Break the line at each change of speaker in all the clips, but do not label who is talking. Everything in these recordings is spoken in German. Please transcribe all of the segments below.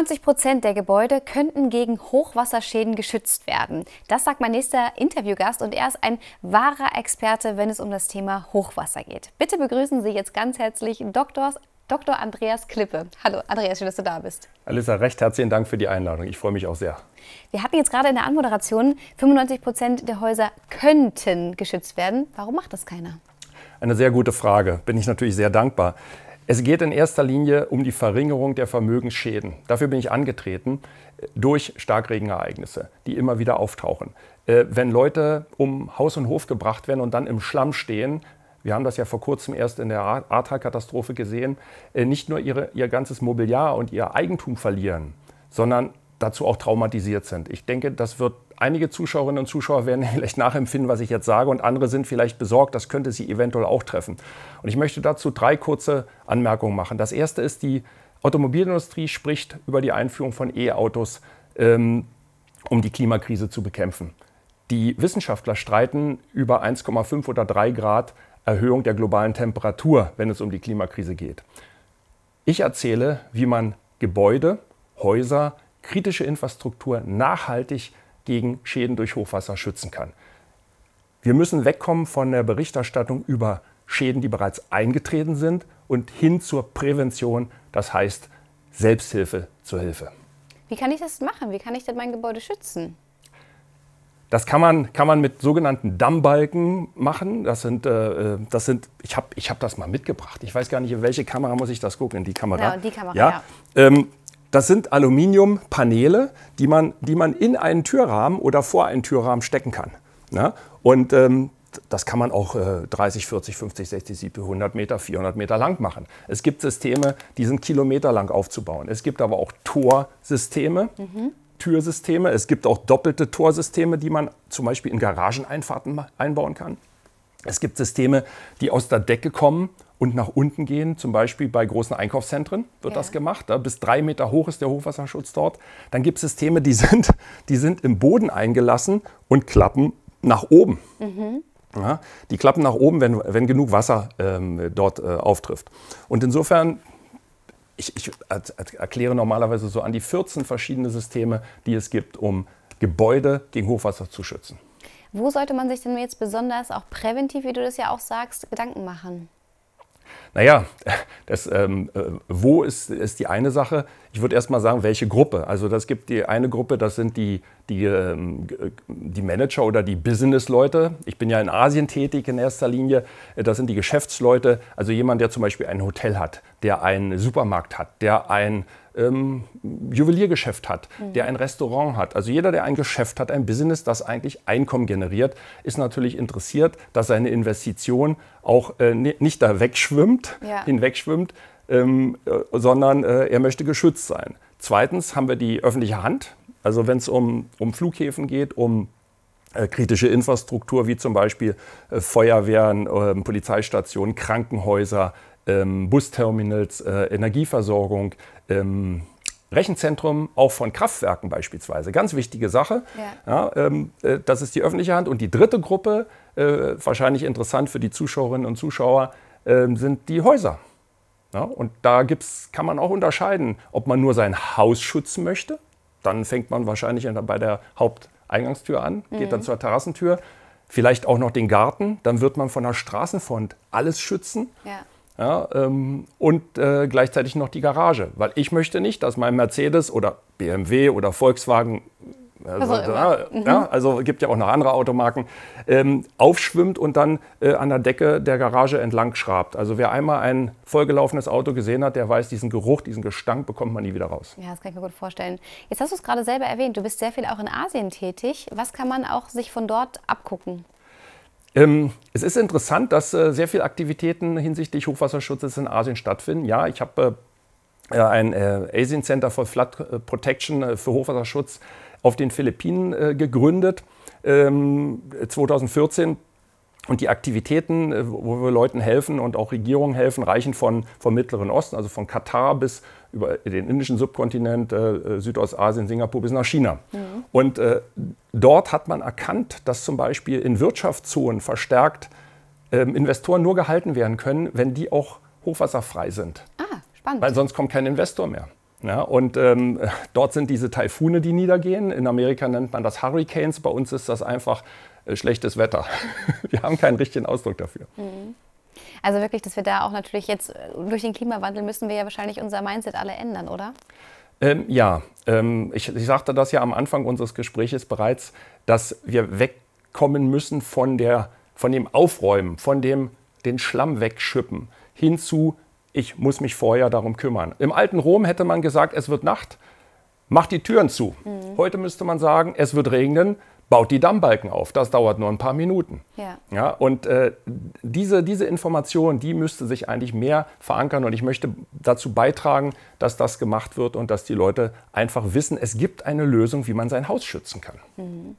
95 Prozent der Gebäude könnten gegen Hochwasserschäden geschützt werden. Das sagt mein nächster Interviewgast und er ist ein wahrer Experte, wenn es um das Thema Hochwasser geht. Bitte begrüßen Sie jetzt ganz herzlich Doktors Dr. Andreas Klippe. Hallo Andreas, schön, dass du da bist.
Alissa, recht herzlichen Dank für die Einladung. Ich freue mich auch sehr.
Wir hatten jetzt gerade in der Anmoderation, 95 Prozent der Häuser könnten geschützt werden. Warum macht das keiner?
Eine sehr gute Frage. Bin ich natürlich sehr dankbar. Es geht in erster Linie um die Verringerung der Vermögensschäden. Dafür bin ich angetreten äh, durch Starkregenereignisse, die immer wieder auftauchen. Äh, wenn Leute um Haus und Hof gebracht werden und dann im Schlamm stehen, wir haben das ja vor kurzem erst in der Ahrtal-Katastrophe gesehen, äh, nicht nur ihre, ihr ganzes Mobiliar und ihr Eigentum verlieren, sondern dazu auch traumatisiert sind. Ich denke, das wird einige Zuschauerinnen und Zuschauer werden vielleicht nachempfinden, was ich jetzt sage, und andere sind vielleicht besorgt, das könnte sie eventuell auch treffen. Und ich möchte dazu drei kurze Anmerkungen machen. Das erste ist, die Automobilindustrie spricht über die Einführung von E-Autos, ähm, um die Klimakrise zu bekämpfen. Die Wissenschaftler streiten über 1,5 oder 3 Grad Erhöhung der globalen Temperatur, wenn es um die Klimakrise geht. Ich erzähle, wie man Gebäude, Häuser, kritische Infrastruktur nachhaltig gegen Schäden durch Hochwasser schützen kann. Wir müssen wegkommen von der Berichterstattung über Schäden, die bereits eingetreten sind, und hin zur Prävention, das heißt Selbsthilfe zur Hilfe.
Wie kann ich das machen? Wie kann ich denn mein Gebäude schützen?
Das kann man, kann man mit sogenannten Dammbalken machen. Das sind, äh, äh das sind ich habe ich hab das mal mitgebracht. Ich weiß gar nicht, in welche Kamera muss ich das gucken? In die Kamera? Ja, die Kamera, ja. ja. Ähm, das sind Aluminiumpaneele, die man, die man in einen Türrahmen oder vor einen Türrahmen stecken kann. Ne? Und ähm, das kann man auch äh, 30, 40, 50, 60, 70, 100 Meter, 400 Meter lang machen. Es gibt Systeme, die sind kilometerlang aufzubauen. Es gibt aber auch Torsysteme. Mhm. Türsysteme. Es gibt auch doppelte Torsysteme, die man zum Beispiel in Garageneinfahrten einbauen kann. Es gibt Systeme, die aus der Decke kommen und nach unten gehen, zum Beispiel bei großen Einkaufszentren wird ja. das gemacht. Da bis drei Meter hoch ist der Hochwasserschutz dort. Dann gibt es Systeme, die sind, die sind im Boden eingelassen und klappen nach oben. Mhm. Ja, die klappen nach oben, wenn, wenn genug Wasser ähm, dort äh, auftrifft. Und insofern, ich, ich erkläre normalerweise so an die 14 verschiedene Systeme, die es gibt, um Gebäude gegen Hochwasser zu schützen.
Wo sollte man sich denn jetzt besonders auch präventiv, wie du das ja auch sagst, Gedanken machen?
Naja, das ähm, äh, Wo ist, ist die eine Sache, ich würde erst mal sagen, welche Gruppe. Also das gibt die eine Gruppe, das sind die, die, ähm, äh, die Manager oder die Business-Leute. Ich bin ja in Asien tätig in erster Linie. Äh, das sind die Geschäftsleute. Also jemand, der zum Beispiel ein Hotel hat, der einen Supermarkt hat, der ein ähm, Juweliergeschäft hat, mhm. der ein Restaurant hat. Also jeder, der ein Geschäft hat, ein Business, das eigentlich Einkommen generiert, ist natürlich interessiert, dass seine Investition auch äh, nicht da wegschwimmt, ja. hinwegschwimmt, ähm, äh, sondern äh, er möchte geschützt sein. Zweitens haben wir die öffentliche Hand. Also wenn es um, um Flughäfen geht, um äh, kritische Infrastruktur wie zum Beispiel äh, Feuerwehren, ähm, Polizeistationen, Krankenhäuser, ähm, Busterminals, äh, Energieversorgung, ähm, Rechenzentrum auch von Kraftwerken beispielsweise. Ganz wichtige Sache. Ja. Ja, ähm, äh, das ist die öffentliche Hand. Und die dritte Gruppe, äh, wahrscheinlich interessant für die Zuschauerinnen und Zuschauer, äh, sind die Häuser. Ja, und da gibt's, kann man auch unterscheiden, ob man nur sein Haus schützen möchte. Dann fängt man wahrscheinlich bei der Haupteingangstür an, geht mhm. dann zur Terrassentür, vielleicht auch noch den Garten. Dann wird man von der Straßenfront alles schützen. Ja. Ja, ähm, und äh, gleichzeitig noch die Garage, weil ich möchte nicht, dass mein Mercedes oder BMW oder Volkswagen also, also, ja, mhm. ja, also gibt ja auch noch andere Automarken, ähm, aufschwimmt und dann äh, an der Decke der Garage entlang schrabt. Also wer einmal ein vollgelaufenes Auto gesehen hat, der weiß, diesen Geruch, diesen Gestank bekommt man nie wieder raus.
Ja, das kann ich mir gut vorstellen. Jetzt hast du es gerade selber erwähnt, du bist sehr viel auch in Asien tätig. Was kann man auch sich von dort abgucken?
Ähm, es ist interessant, dass äh, sehr viele Aktivitäten hinsichtlich Hochwasserschutzes in Asien stattfinden. Ja, ich habe äh, ein äh, Asian Center for Flood äh, Protection äh, für Hochwasserschutz auf den Philippinen äh, gegründet, ähm, 2014. Und die Aktivitäten, äh, wo wir Leuten helfen und auch Regierungen helfen, reichen von, vom Mittleren Osten, also von Katar bis über den indischen Subkontinent, äh, äh Südostasien, Singapur bis nach China. Mhm. Und äh, dort hat man erkannt, dass zum Beispiel in Wirtschaftszonen verstärkt äh, Investoren nur gehalten werden können, wenn die auch hochwasserfrei sind. Ah, spannend. Weil sonst kommt kein Investor mehr. Ja, und ähm, dort sind diese Taifune, die niedergehen. In Amerika nennt man das Hurricanes, bei uns ist das einfach äh, schlechtes Wetter. Wir haben keinen richtigen Ausdruck dafür.
Mhm. Also wirklich, dass wir da auch natürlich jetzt äh, durch den Klimawandel müssen wir ja wahrscheinlich unser Mindset alle ändern, oder?
Ähm, ja, ähm, ich, ich, sagte das ja am Anfang unseres Gesprächs bereits, dass wir wegkommen müssen von, der, von dem Aufräumen, von dem den Schlamm wegschippen hin zu ich muss mich vorher darum kümmern. Im alten Rom hätte man gesagt, es wird Nacht, macht die Türen zu. Mhm. Heute müsste man sagen, es wird regnen, baut die Dammbalken auf. Das dauert nur ein paar Minuten. Ja. ja und äh, diese, diese Information, die müsste sich eigentlich mehr verankern. Und ich möchte dazu beitragen, dass das gemacht wird und dass die Leute einfach wissen, es gibt eine Lösung, wie man sein Haus schützen kann.
Mhm.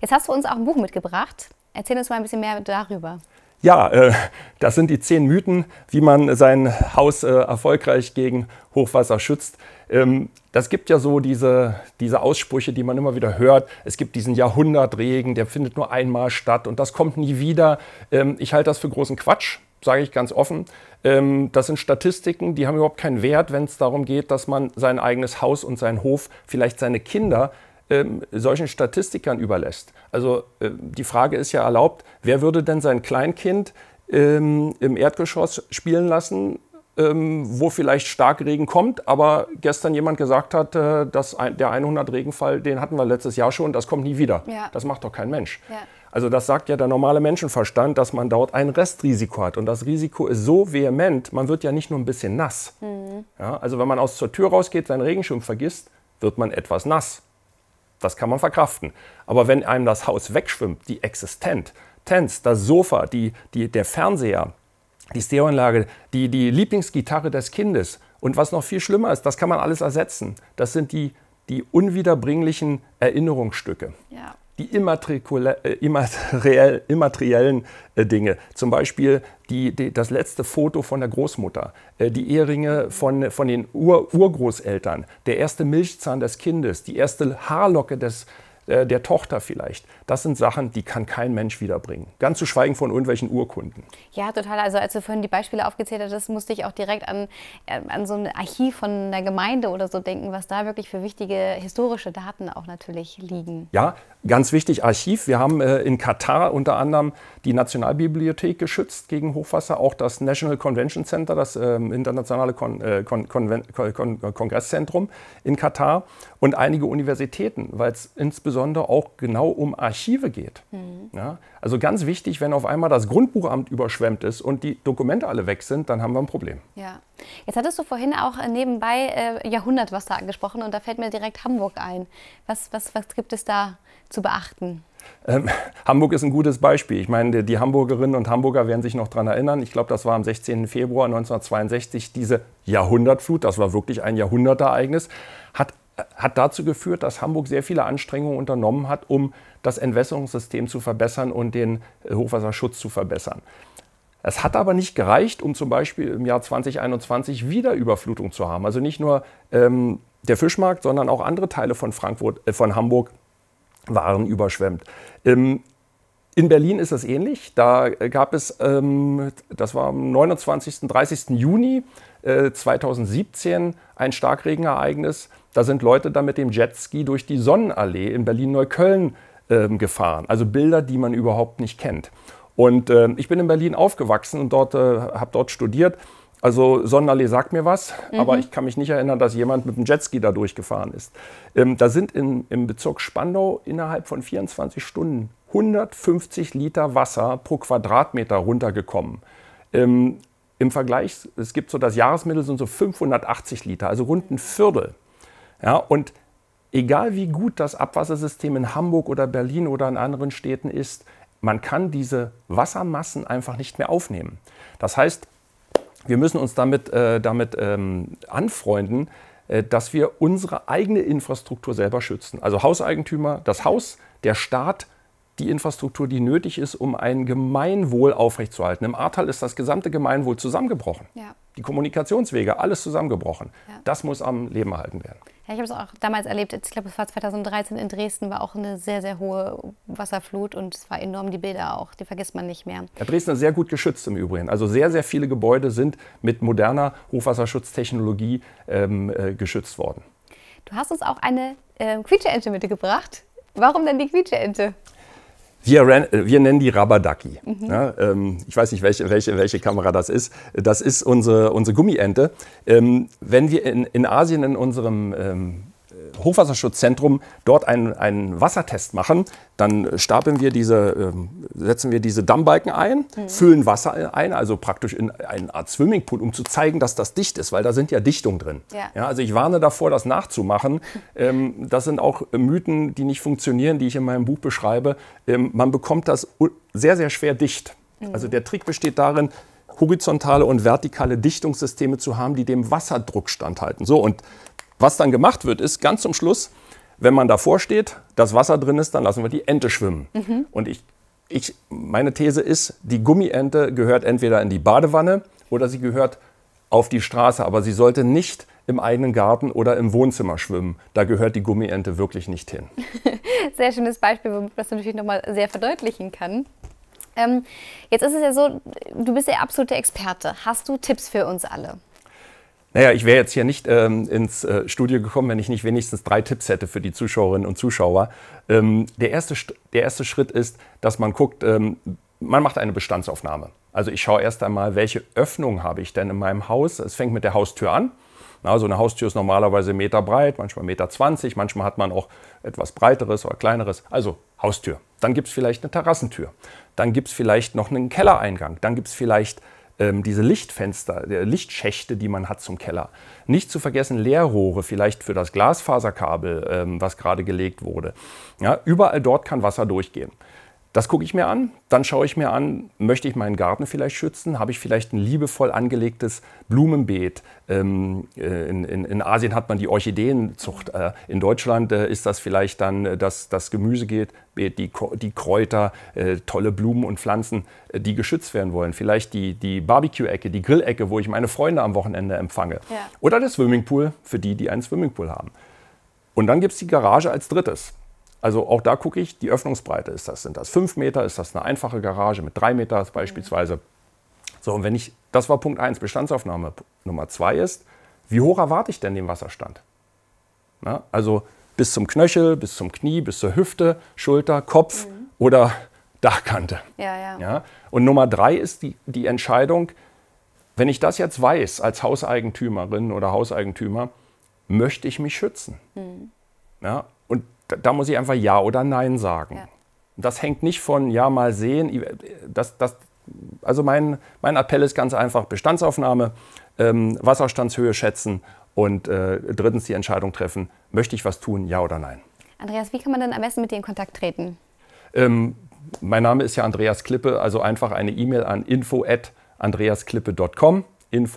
Jetzt hast du uns auch ein Buch mitgebracht. Erzähl uns mal ein bisschen mehr darüber.
Ja, äh, das sind die zehn Mythen, wie man sein Haus äh, erfolgreich gegen Hochwasser schützt. Ähm, das gibt ja so diese, diese Aussprüche, die man immer wieder hört. Es gibt diesen Jahrhundertregen, der findet nur einmal statt und das kommt nie wieder. Ähm, ich halte das für großen Quatsch, sage ich ganz offen. Ähm, das sind Statistiken, die haben überhaupt keinen Wert, wenn es darum geht, dass man sein eigenes Haus und seinen Hof, vielleicht seine Kinder ähm, solchen Statistikern überlässt. Also äh, die Frage ist ja erlaubt, wer würde denn sein Kleinkind ähm, im Erdgeschoss spielen lassen, ähm, wo vielleicht stark Regen kommt, aber gestern jemand gesagt hat, äh, dass ein, der 100-Regenfall, den hatten wir letztes Jahr schon, das kommt nie wieder. Ja. Das macht doch kein Mensch. Ja. Also das sagt ja der normale Menschenverstand, dass man dort ein Restrisiko hat. Und das Risiko ist so vehement, man wird ja nicht nur ein bisschen nass. Mhm. Ja, also wenn man aus zur Tür rausgeht, seinen Regenschirm vergisst, wird man etwas nass das kann man verkraften. Aber wenn einem das Haus wegschwimmt, die Existenz, das Sofa, die, die, der Fernseher, die Stereoanlage, die, die Lieblingsgitarre des Kindes und was noch viel schlimmer ist, das kann man alles ersetzen. Das sind die, die unwiederbringlichen Erinnerungsstücke. Ja die immateriell, äh, immateriellen äh, Dinge, zum Beispiel die, die, das letzte Foto von der Großmutter, äh, die Ehringe von, von den Ur Urgroßeltern, der erste Milchzahn des Kindes, die erste Haarlocke des, Kindes äh, der Tochter vielleicht. Das sind Sachen, die kann kein Mensch wiederbringen. Ganz zu schweigen von irgendwelchen Urkunden.
Ja, total. Also als du vorhin die Beispiele aufgezählt hast, musste ich auch direkt an, äh, an so ein Archiv von einer Gemeinde oder so denken, was da wirklich für wichtige historische Daten auch natürlich liegen.
Ja, ganz wichtig, Archiv. Wir haben äh, in Katar unter anderem die Nationalbibliothek geschützt gegen Hochwasser, auch das National Convention Center, das ähm, internationale Kon äh, Kon Kon Kongresszentrum in Katar und einige Universitäten, weil es insbesondere insbesondere auch genau um Archive geht. Mhm. Ja, also ganz wichtig, wenn auf einmal das Grundbuchamt überschwemmt ist und die Dokumente alle weg sind, dann haben wir ein Problem.
Ja. Jetzt hattest du vorhin auch äh, nebenbei äh, Jahrhundertwasser angesprochen und da fällt mir direkt Hamburg ein. Was, was, was gibt es da zu beachten?
Ähm, Hamburg ist ein gutes Beispiel. Ich meine, die, Hamburgerinnen und Hamburger werden sich noch daran erinnern. Ich glaube, das war am 16. Februar 1962 diese Jahrhundertflut. Das war wirklich ein Jahrhundertereignis. Hat hat dazu geführt, dass Hamburg sehr viele Anstrengungen unternommen hat, um das Entwässerungssystem zu verbessern und den Hochwasserschutz zu verbessern. Es hat aber nicht gereicht, um zum Beispiel im Jahr 2021 wieder Überflutung zu haben. Also nicht nur ähm, der Fischmarkt, sondern auch andere Teile von, Frankfurt, äh, von Hamburg waren überschwemmt. Ähm, in Berlin ist das ähnlich. Da gab es, ähm, das war am 29., 30. Juni äh, 2017, ein Starkregenereignis. Da sind Leute dann mit dem Jetski durch die Sonnenallee in Berlin-Neukölln ähm, gefahren. Also Bilder, die man überhaupt nicht kennt. Und äh, ich bin in Berlin aufgewachsen und dort, äh, habe dort studiert. Also Sonnenallee sagt mir was, mhm. aber ich kann mich nicht erinnern, dass jemand mit dem Jetski da durchgefahren ist. Ähm, da sind in, im Bezirk Spandau innerhalb von 24 Stunden 150 Liter Wasser pro Quadratmeter runtergekommen. Ähm, Im Vergleich, es gibt so das Jahresmittel, sind so 580 Liter, also rund ein Viertel. Ja, und egal wie gut das Abwassersystem in Hamburg oder Berlin oder in anderen Städten ist, man kann diese Wassermassen einfach nicht mehr aufnehmen. Das heißt, wir müssen uns damit, äh, damit ähm, anfreunden, äh, dass wir unsere eigene Infrastruktur selber schützen. Also Hauseigentümer, das Haus, der Staat, die Infrastruktur, die nötig ist, um ein Gemeinwohl aufrechtzuerhalten. Im Ahrtal ist das gesamte Gemeinwohl zusammengebrochen. Ja. Die Kommunikationswege, alles zusammengebrochen. Ja. Das muss am Leben erhalten werden.
Ja, ich habe es auch damals erlebt, ich glaube, es war 2013 in Dresden, war auch eine sehr, sehr hohe Wasserflut und es war enorm, die Bilder auch, die vergisst man nicht mehr.
Ja, Dresden ist sehr gut geschützt im Übrigen. Also sehr, sehr viele Gebäude sind mit moderner Hochwasserschutztechnologie ähm, äh, geschützt worden.
Du hast uns auch eine äh, Quietscheente mitgebracht. Warum denn die Quietscheente?
Wir, wir, nennen die Rabadaki. Mhm. Ne? Ja, ähm, ich weiß nicht, welche, welche, welche Kamera das ist. Das ist unsere, unsere Gummiente. Ähm, wenn wir in, in Asien in unserem ähm, Hochwasserschutzzentrum dort einen, einen Wassertest machen, dann stapeln wir diese, ähm, setzen wir diese Dammbalken ein, mhm. füllen Wasser ein, also praktisch in eine Art Swimmingpool, um zu zeigen, dass das dicht ist, weil da sind ja Dichtungen drin. Ja. ja also ich warne davor, das nachzumachen. Ähm, das sind auch äh, Mythen, die nicht funktionieren, die ich in meinem Buch beschreibe. Ähm, man bekommt das sehr, sehr schwer dicht. Mhm. Also der Trick besteht darin, horizontale und vertikale Dichtungssysteme zu haben, die dem Wasserdruck standhalten. So, und was dann gemacht wird, ist ganz zum Schluss, wenn man davor steht, das Wasser drin ist, dann lassen wir die Ente schwimmen. Mhm. Und ich, ich, meine These ist, die Gummiente gehört entweder in die Badewanne oder sie gehört auf die Straße, aber sie sollte nicht im eigenen Garten oder im Wohnzimmer schwimmen. Da gehört die Gummiente wirklich nicht hin.
sehr schönes Beispiel, wo man das natürlich nochmal sehr verdeutlichen kann. Ähm, jetzt ist es ja so, du bist der absolute Experte. Hast du Tipps für uns alle?
Naja, ich wäre jetzt hier nicht ähm, ins äh, Studio gekommen, wenn ich nicht wenigstens drei Tipps hätte für die Zuschauerinnen und Zuschauer. Ähm, der, erste, der erste Schritt ist, dass man guckt, ähm, man macht eine Bestandsaufnahme. Also ich schaue erst einmal, welche Öffnung habe ich denn in meinem Haus. Es fängt mit der Haustür an. Also eine Haustür ist normalerweise Meter breit, manchmal Meter 20, manchmal hat man auch etwas breiteres oder kleineres. Also Haustür. Dann gibt es vielleicht eine Terrassentür. Dann gibt es vielleicht noch einen Kellereingang. Dann gibt es vielleicht ähm, diese Lichtfenster, der Lichtschächte, die man hat zum Keller. Nicht zu vergessen Leerrohre, vielleicht für das Glasfaserkabel, ähm, was gerade gelegt wurde. Ja, überall dort kann Wasser durchgehen. Das gucke ich mir an. Dann schaue ich mir an, möchte ich meinen Garten vielleicht schützen? Habe ich vielleicht ein liebevoll angelegtes Blumenbeet? Ähm, äh, in, in, in, Asien hat man die Orchideenzucht. Äh, in Deutschland äh, ist das vielleicht dann äh, das, das Gemüsebeet, die, die Kräuter, äh, tolle Blumen und Pflanzen, äh, die geschützt werden wollen. Vielleicht die, die Barbecue-Ecke, die Grillecke, wo ich meine Freunde am Wochenende empfange. Ja. Oder der Swimmingpool für die, die einen Swimmingpool haben. Und dann gibt es die Garage als drittes. Also auch da gucke ich, die Öffnungsbreite ist das. Sind das fünf Meter? Ist das eine einfache Garage mit drei Metern beispielsweise? So, und wenn ich, das war Punkt eins, Bestandsaufnahme. Nummer zwei ist, wie hoch erwarte ich denn den Wasserstand? Na, also bis zum Knöchel, bis zum Knie, bis zur Hüfte, Schulter, Kopf mhm. oder Dachkante. Ja, ja. Ja? Und Nummer drei ist die, die Entscheidung, wenn ich das jetzt weiß als Hauseigentümerin oder Hauseigentümer, möchte ich mich schützen? Mhm. Ja? Da, da muss ich einfach Ja oder Nein sagen. Ja. Das hängt nicht von Ja mal sehen. Das, das, also mein, mein Appell ist ganz einfach, Bestandsaufnahme, ähm, Wasserstandshöhe schätzen und äh, drittens die Entscheidung treffen, möchte ich was tun, ja oder nein.
Andreas, wie kann man denn am besten mit dir in Kontakt treten?
Ähm, mein Name ist ja Andreas Klippe, also einfach eine E-Mail an info at andreasklippe.com. In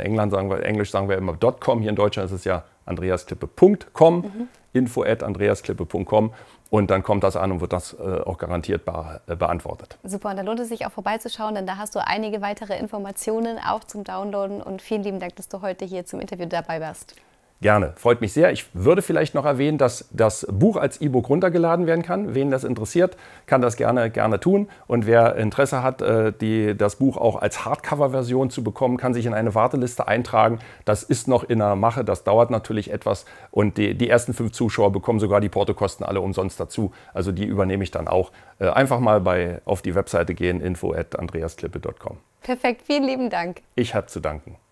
England sagen wir, Englisch sagen wir immer .com, hier in Deutschland ist es ja andreasklippe.com, mhm. info at andreasklippe.com. Und dann kommt das an und wird das äh, auch garantiert be äh, beantwortet.
Super, und da lohnt es sich auch vorbeizuschauen, denn da hast du einige weitere Informationen auch zum Downloaden. Und vielen lieben Dank, dass du heute hier zum Interview dabei warst.
Gerne, freut mich sehr. Ich würde vielleicht noch erwähnen, dass das Buch als E-Book runtergeladen werden kann. Wen das interessiert, kann das gerne, gerne tun. Und wer Interesse hat, äh, die, das Buch auch als Hardcover-Version zu bekommen, kann sich in eine Warteliste eintragen. Das ist noch in der Mache, das dauert natürlich etwas. Und die, die ersten fünf Zuschauer bekommen sogar die Portokosten alle umsonst dazu. Also die übernehme ich dann auch. Äh, einfach mal bei, auf die Webseite gehen, info at andreasklippe.com.
Perfekt, vielen lieben Dank.
Ich habe zu danken.